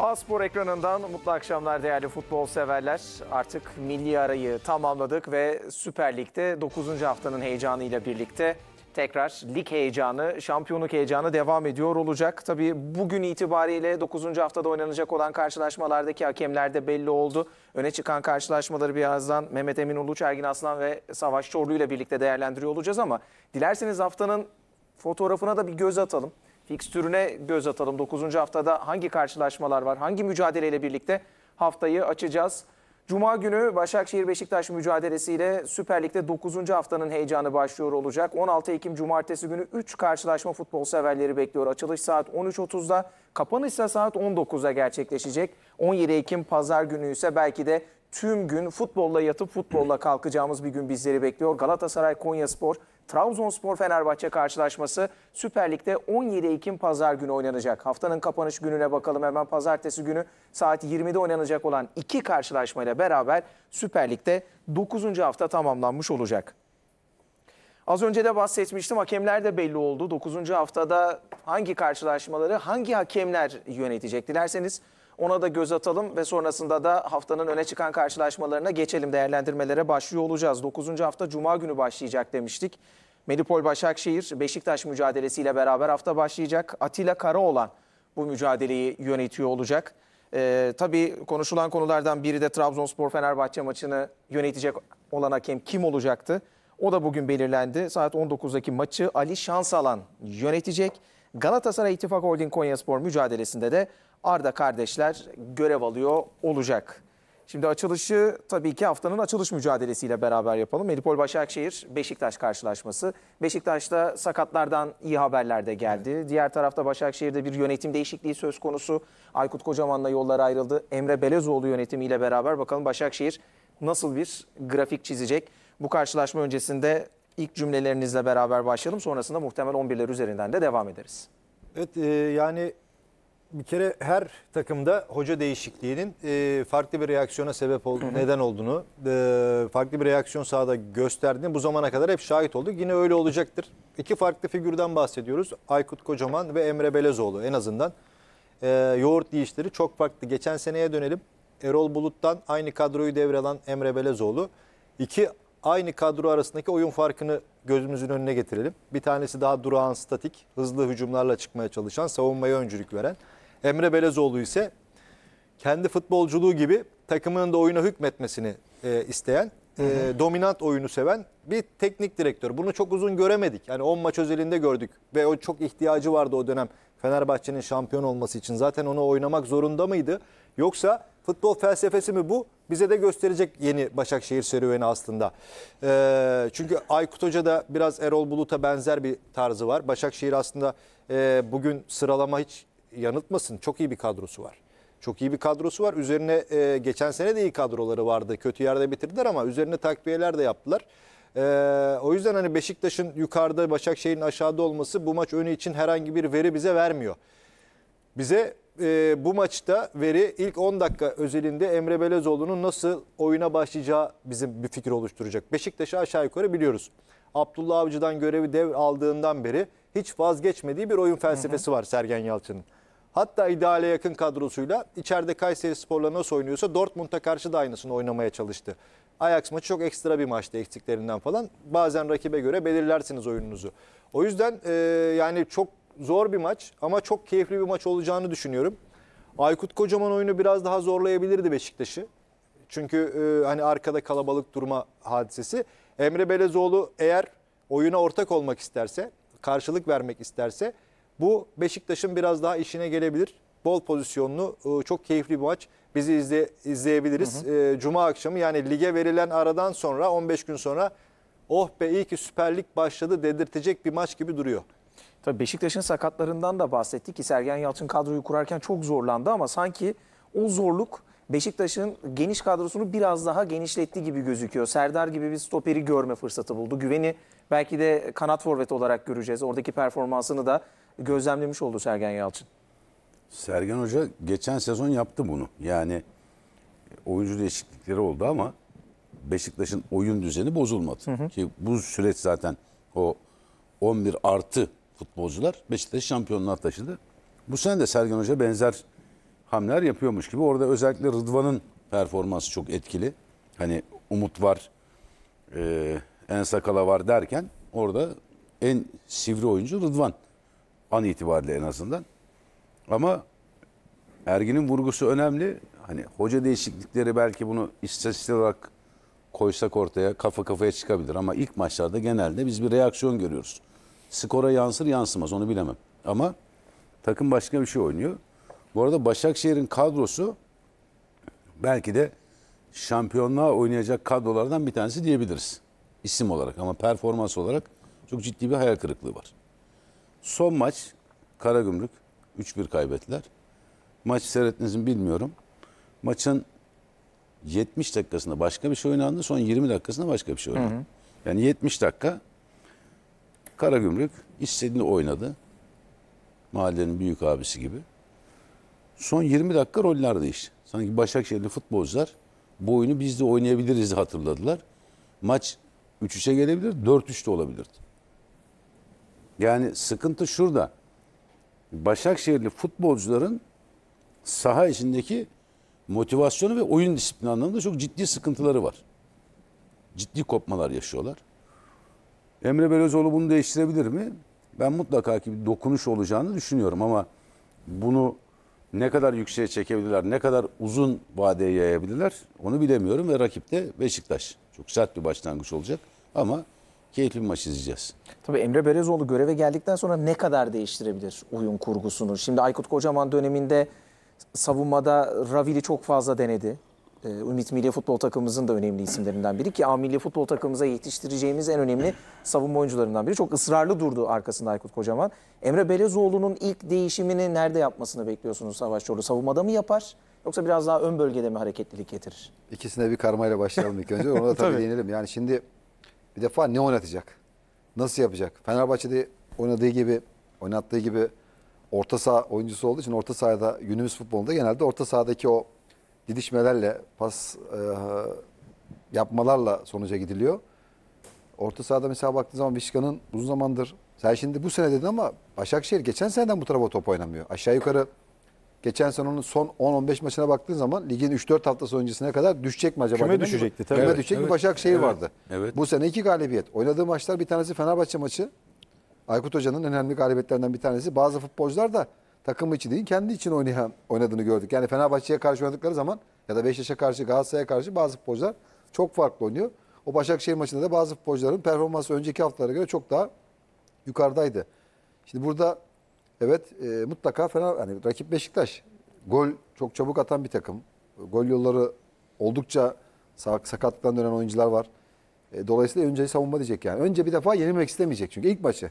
Aspor ekranından mutlu akşamlar değerli futbol severler. Artık milli arayı tamamladık ve Süper Lig'de 9. haftanın heyecanıyla birlikte tekrar lig heyecanı, şampiyonluk heyecanı devam ediyor olacak. Tabii bugün itibariyle 9. haftada oynanacak olan karşılaşmalardaki hakemler de belli oldu. Öne çıkan karşılaşmaları birazdan Mehmet Emin Uluç, Ergin Aslan ve Savaş Çorlu ile birlikte değerlendiriyor olacağız ama dilerseniz haftanın fotoğrafına da bir göz atalım fikstürüne göz atalım. 9. haftada hangi karşılaşmalar var? Hangi mücadeleyle birlikte haftayı açacağız? Cuma günü Başakşehir-Beşiktaş mücadelesiyle Süper Lig'de 9. haftanın heyecanı başlıyor olacak. 16 Ekim Cumartesi günü 3 karşılaşma futbol severleri bekliyor. Açılış saat 13.30'da, kapanış ise saat 19'da gerçekleşecek. 17 Ekim Pazar günü ise belki de tüm gün futbolla yatıp futbolla kalkacağımız bir gün bizleri bekliyor. Galatasaray, Konyaspor, Trabzonspor, Fenerbahçe karşılaşması Süper Lig'de 17 Ekim pazar günü oynanacak. Haftanın kapanış gününe bakalım hemen pazartesi günü saat 20'de oynanacak olan iki karşılaşmayla beraber Süper Lig'de 9. hafta tamamlanmış olacak. Az önce de bahsetmiştim hakemler de belli oldu. 9. haftada hangi karşılaşmaları hangi hakemler yönetecek? Dilerseniz ona da göz atalım ve sonrasında da haftanın öne çıkan karşılaşmalarına geçelim. Değerlendirmelere başlıyor olacağız. 9. hafta Cuma günü başlayacak demiştik. Melipol Başakşehir Beşiktaş mücadelesiyle beraber hafta başlayacak. Atilla Karaoğlan bu mücadeleyi yönetiyor olacak. Ee, tabii konuşulan konulardan biri de Trabzonspor-Fenerbahçe maçını yönetecek olan hakem kim olacaktı? O da bugün belirlendi. Saat 19'daki maçı Ali Şansalan yönetecek. Galatasaray İttifak Holding Konyaspor mücadelesinde de Arda kardeşler görev alıyor olacak. Şimdi açılışı tabii ki haftanın açılış mücadelesiyle beraber yapalım. Medipol Başakşehir Beşiktaş karşılaşması. Beşiktaş'ta sakatlardan iyi haberler de geldi. Evet. Diğer tarafta Başakşehir'de bir yönetim değişikliği söz konusu. Aykut Kocaman'la yollar ayrıldı. Emre Belezoğlu yönetimiyle beraber bakalım Başakşehir nasıl bir grafik çizecek? Bu karşılaşma öncesinde ilk cümlelerinizle beraber başlayalım. Sonrasında muhtemel 11'ler üzerinden de devam ederiz. Evet e, yani bir kere her takımda hoca değişikliğinin e, farklı bir reaksiyona sebep olduğunu, neden olduğunu, e, farklı bir reaksiyon sahada gösterdiğini bu zamana kadar hep şahit olduk. Yine öyle olacaktır. İki farklı figürden bahsediyoruz. Aykut Kocaman ve Emre Belezoğlu en azından. E, yoğurt değişleri çok farklı. Geçen seneye dönelim. Erol Bulut'tan aynı kadroyu devralan Emre Belezoğlu. İki aynı kadro arasındaki oyun farkını gözümüzün önüne getirelim. Bir tanesi daha durağan, statik, hızlı hücumlarla çıkmaya çalışan, savunmaya öncülük veren. Emre Belezoğlu ise kendi futbolculuğu gibi takımının da oyuna hükmetmesini e, isteyen, e, hı E, dominant oyunu seven bir teknik direktör. Bunu çok uzun göremedik. Yani 10 maç özelinde gördük ve o çok ihtiyacı vardı o dönem Fenerbahçe'nin şampiyon olması için. Zaten onu oynamak zorunda mıydı? Yoksa futbol felsefesi mi bu? Bize de gösterecek yeni Başakşehir serüveni aslında. E, çünkü Aykut Hoca da biraz Erol Bulut'a benzer bir tarzı var. Başakşehir aslında e, bugün sıralama hiç yanıltmasın. Çok iyi bir kadrosu var. Çok iyi bir kadrosu var. Üzerine e, geçen sene de iyi kadroları vardı. Kötü yerde bitirdiler ama üzerine takviyeler de yaptılar. E, o yüzden hani Beşiktaş'ın yukarıda Başakşehir'in aşağıda olması bu maç önü için herhangi bir veri bize vermiyor. Bize e, bu maçta veri ilk 10 dakika özelinde Emre Belezoğlu'nun nasıl oyuna başlayacağı bizim bir fikir oluşturacak. Beşiktaş'ı aşağı yukarı biliyoruz. Abdullah Avcı'dan görevi dev aldığından beri hiç vazgeçmediği bir oyun felsefesi hı hı. var Sergen Yalçın'ın. Hatta ideale yakın kadrosuyla içeride Kayseri Spor'la nasıl oynuyorsa Dortmund'a karşı da aynısını oynamaya çalıştı. Ajax maçı çok ekstra bir maçtı eksiklerinden falan. Bazen rakibe göre belirlersiniz oyununuzu. O yüzden e, yani çok zor bir maç ama çok keyifli bir maç olacağını düşünüyorum. Aykut Kocaman oyunu biraz daha zorlayabilirdi Beşiktaş'ı. Çünkü e, hani arkada kalabalık durma hadisesi. Emre Belezoğlu eğer oyuna ortak olmak isterse, karşılık vermek isterse bu Beşiktaş'ın biraz daha işine gelebilir. Bol pozisyonlu, e, çok keyifli bir maç. Bizi izle, izleyebiliriz. Hı hı. E, Cuma akşamı yani lige verilen aradan sonra 15 gün sonra oh be iyi ki Süper Lig başladı dedirtecek bir maç gibi duruyor. Tabii Beşiktaş'ın sakatlarından da bahsettik ki Sergen Yalçın kadroyu kurarken çok zorlandı ama sanki o zorluk Beşiktaş'ın geniş kadrosunu biraz daha genişletti gibi gözüküyor. Serdar gibi bir stoperi görme fırsatı buldu. Güveni belki de kanat forvet olarak göreceğiz. Oradaki performansını da gözlemlemiş oldu Sergen Yalçın. Sergen Hoca geçen sezon yaptı bunu. Yani oyuncu değişiklikleri oldu ama Beşiktaş'ın oyun düzeni bozulmadı. Hı hı. Ki bu süreç zaten o 11 artı futbolcular Beşiktaş şampiyonluğa taşıdı. Bu sene de Sergen Hoca benzer hamleler yapıyormuş gibi. Orada özellikle Rıdvan'ın performansı çok etkili. Hani Umut var, e, En Sakala var derken orada en sivri oyuncu Rıdvan. An itibariyle en azından. Ama Ergin'in vurgusu önemli. Hani hoca değişiklikleri belki bunu istatistik olarak koysak ortaya kafa kafaya çıkabilir. Ama ilk maçlarda genelde biz bir reaksiyon görüyoruz. Skora yansır yansımaz onu bilemem. Ama takım başka bir şey oynuyor. Bu arada Başakşehir'in kadrosu belki de şampiyonluğa oynayacak kadrolardan bir tanesi diyebiliriz. İsim olarak ama performans olarak çok ciddi bir hayal kırıklığı var. Son maç Karagümrük 3-1 kaybettiler. Maç seyrettiniz bilmiyorum. Maçın 70 dakikasında başka bir şey oynandı. Son 20 dakikasında başka bir şey oynandı. Hı hı. Yani 70 dakika Karagümrük istediğini oynadı. Mahallenin büyük abisi gibi. Son 20 dakika roller değişti. Sanki Başakşehirli futbolcular bu oyunu biz de oynayabiliriz de hatırladılar. Maç 3-3'e gelebilir, 4-3 de olabilirdi. Yani sıkıntı şurada. Başakşehirli futbolcuların saha içindeki motivasyonu ve oyun disiplini anlamında çok ciddi sıkıntıları var. Ciddi kopmalar yaşıyorlar. Emre Belözoğlu bunu değiştirebilir mi? Ben mutlaka ki bir dokunuş olacağını düşünüyorum ama bunu ne kadar yükseğe çekebilirler, ne kadar uzun vadeye yayabilirler onu bilemiyorum ve rakip de Beşiktaş. Çok sert bir başlangıç olacak ama keyifli bir maç izleyeceğiz. Tabii Emre Berezoğlu göreve geldikten sonra ne kadar değiştirebilir oyun kurgusunu? Şimdi Aykut Kocaman döneminde savunmada Ravili çok fazla denedi. Ee, Ümit Milli Futbol takımımızın da önemli isimlerinden biri ki A Milli Futbol takımımıza yetiştireceğimiz en önemli savunma oyuncularından biri. Çok ısrarlı durdu arkasında Aykut Kocaman. Emre Belezoğlu'nun ilk değişimini nerede yapmasını bekliyorsunuz Savaş Çorlu? Savunmada mı yapar yoksa biraz daha ön bölgede mi hareketlilik getirir? İkisine bir karmayla başlayalım ilk önce. Ona da tabii, tabii. değinelim. Yani şimdi bir defa ne oynatacak? Nasıl yapacak? Fenerbahçe'de oynadığı gibi, oynattığı gibi orta saha oyuncusu olduğu için orta sahada günümüz futbolunda genelde orta sahadaki o didişmelerle, pas e, yapmalarla sonuca gidiliyor. Orta sahada mesela baktığın zaman Vişka'nın uzun zamandır sen şimdi bu sene dedin ama Başakşehir geçen seneden bu tarafa top oynamıyor. Aşağı yukarı Geçen sezonun son 10-15 maçına baktığın zaman ligin 3-4 haftası öncesine kadar düşecek mi acaba? Küme düşecekti tabii. Küme düşecek evet, bir Başakşehir evet, vardı. Evet. Bu sene iki galibiyet. Oynadığı maçlar bir tanesi Fenerbahçe maçı. Aykut Hoca'nın önemli galibiyetlerinden bir tanesi. Bazı futbolcular da takım içi değil kendi için oynayan, oynadığını gördük. Yani Fenerbahçe'ye karşı oynadıkları zaman ya da Beşiktaş'a karşı Galatasaray'a karşı bazı futbolcular çok farklı oynuyor. O Başakşehir maçında da bazı futbolcuların performansı önceki haftalara göre çok daha yukarıdaydı. Şimdi burada Evet e, mutlaka fena hani rakip Beşiktaş. Gol çok çabuk atan bir takım. Gol yolları oldukça sakatlıktan dönen oyuncular var. E, dolayısıyla önce savunma diyecek yani. Önce bir defa yenilmek istemeyecek çünkü ilk maçı.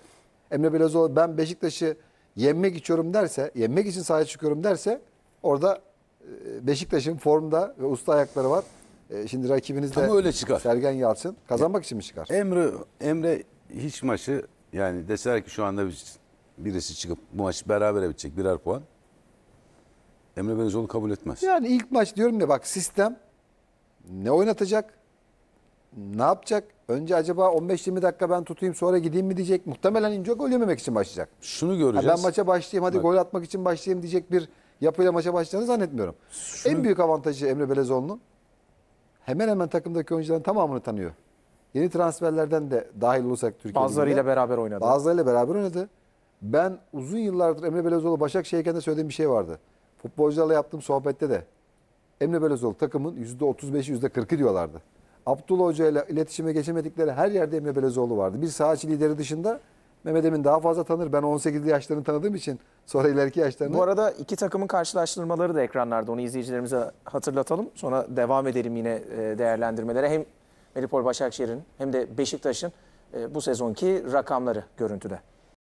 Emre Belözoğlu ben Beşiktaş'ı yenmek içiyorum derse, yenmek için sahaya çıkıyorum derse orada e, Beşiktaş'ın formda ve usta ayakları var. E, şimdi rakibiniz de öyle çıkar. Sergen Yalçın kazanmak için mi çıkar? Emre Emre hiç maçı yani deseler ki şu anda biz birisi çıkıp bu maçı beraber bitecek birer puan. Emre Belözoğlu kabul etmez. Yani ilk maç diyorum ya bak sistem ne oynatacak? Ne yapacak? Önce acaba 15-20 dakika ben tutayım sonra gideyim mi diyecek. Muhtemelen ince gol yememek için başlayacak. Şunu göreceğiz. Ha ben maça başlayayım hadi Bak. gol atmak için başlayayım diyecek bir yapıyla maça başlayacağını zannetmiyorum. Şunu... En büyük avantajı Emre Belezoğlu'nun hemen hemen takımdaki oyuncuların tamamını tanıyor. Yeni transferlerden de dahil olursak Türkiye'de. Bazılarıyla beraber oynadı. Bazılarıyla beraber oynadı. Ben uzun yıllardır Emre Belezoğlu Başakşehir'ken de söylediğim bir şey vardı. Futbolcularla yaptığım sohbette de Emre Belezoğlu takımın %35'i %40'ı diyorlardı. Abdullah Hoca ile iletişime geçemedikleri her yerde Emre Belezoğlu vardı. Bir sahaçı lideri dışında Mehmet Emin daha fazla tanır. Ben 18'li yaşlarını tanıdığım için sonra ileriki yaşlarını. Bu arada iki takımın karşılaştırmaları da ekranlarda. Onu izleyicilerimize hatırlatalım. Sonra devam edelim yine e, değerlendirmelere. Hem Melipol Başakşehir'in hem de Beşiktaş'ın e, bu sezonki rakamları görüntüde.